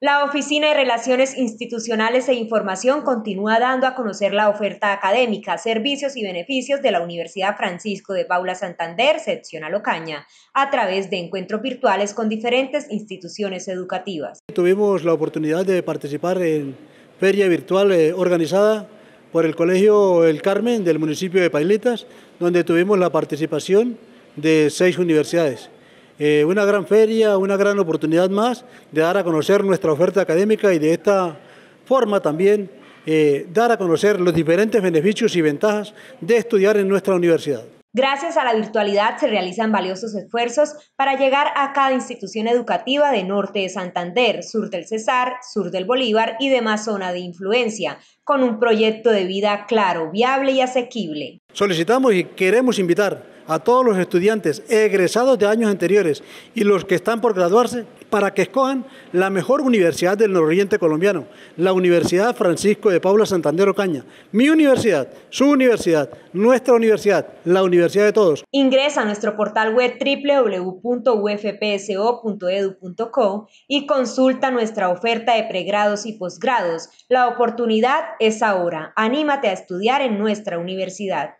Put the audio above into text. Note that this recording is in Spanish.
La Oficina de Relaciones Institucionales e Información continúa dando a conocer la oferta académica, servicios y beneficios de la Universidad Francisco de Paula Santander, sección Alocaña, a través de encuentros virtuales con diferentes instituciones educativas. Tuvimos la oportunidad de participar en feria virtual eh, organizada por el Colegio El Carmen del municipio de Pailetas, donde tuvimos la participación de seis universidades. Eh, una gran feria, una gran oportunidad más de dar a conocer nuestra oferta académica y de esta forma también eh, dar a conocer los diferentes beneficios y ventajas de estudiar en nuestra universidad. Gracias a la virtualidad se realizan valiosos esfuerzos para llegar a cada institución educativa de norte de Santander, sur del Cesar, sur del Bolívar y demás zona de influencia, con un proyecto de vida claro, viable y asequible. Solicitamos y queremos invitar a todos los estudiantes egresados de años anteriores y los que están por graduarse para que escojan la mejor universidad del nororiente colombiano, la Universidad Francisco de Paula Santander Ocaña. Mi universidad, su universidad, nuestra universidad, la universidad de todos. Ingresa a nuestro portal web www.ufpso.edu.co y consulta nuestra oferta de pregrados y posgrados. La oportunidad es ahora. Anímate a estudiar en nuestra universidad.